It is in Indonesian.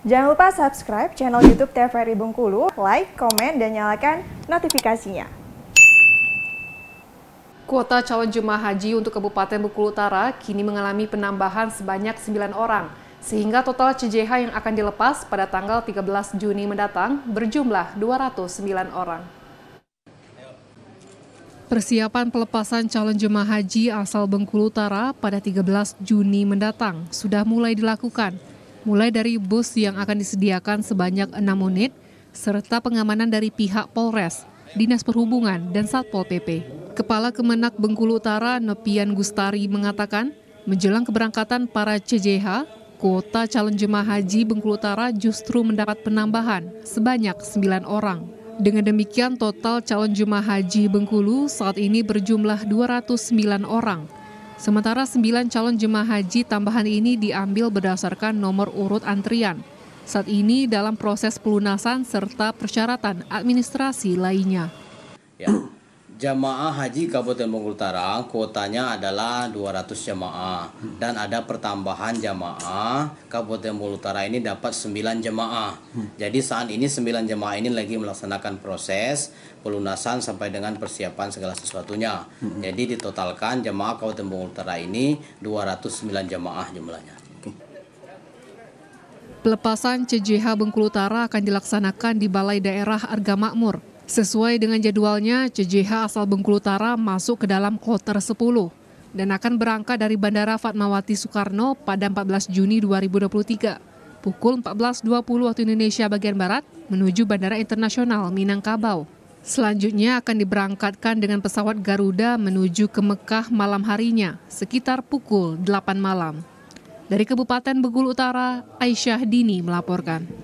Jangan lupa subscribe channel YouTube TVRI Bengkulu, like, komen, dan nyalakan notifikasinya. Kuota calon jemaah haji untuk Kabupaten Bengkulu Utara kini mengalami penambahan sebanyak 9 orang, sehingga total CJH yang akan dilepas pada tanggal 13 Juni mendatang berjumlah 209 orang. Persiapan pelepasan calon jemaah haji asal Bengkulu Utara pada 13 Juni mendatang sudah mulai dilakukan mulai dari bus yang akan disediakan sebanyak enam unit, serta pengamanan dari pihak Polres, Dinas Perhubungan, dan Satpol PP. Kepala Kemenak Bengkulu Utara Nopian Gustari mengatakan, menjelang keberangkatan para CJH, kuota calon jemaah haji Bengkulu Utara justru mendapat penambahan sebanyak sembilan orang. Dengan demikian total calon jemaah haji Bengkulu saat ini berjumlah 209 orang Sementara sembilan calon jemaah haji tambahan ini diambil berdasarkan nomor urut antrian. Saat ini dalam proses pelunasan serta persyaratan administrasi lainnya. Ya Jamaah Haji Kabupaten Bengkulu Utara kuotanya adalah 200 jamaah dan ada pertambahan jamaah Kabupaten Bengkulu Utara ini dapat 9 jamaah. Jadi saat ini 9 jamaah ini lagi melaksanakan proses pelunasan sampai dengan persiapan segala sesuatunya. Jadi ditotalkan jamaah Kabupaten Bengkulu Utara ini 209 jamaah jumlahnya. Pelepasan CJH Bengkulu Utara akan dilaksanakan di Balai Daerah Arga Makmur Sesuai dengan jadwalnya, CJH asal Bengkulu Utara masuk ke dalam kloter 10 dan akan berangkat dari Bandara Fatmawati Soekarno pada 14 Juni 2023 pukul 14.20 waktu Indonesia bagian Barat menuju Bandara Internasional Minangkabau. Selanjutnya akan diberangkatkan dengan pesawat Garuda menuju ke Mekah malam harinya sekitar pukul 8 malam. Dari Kabupaten Bengkulu Utara, Aisyah Dini melaporkan.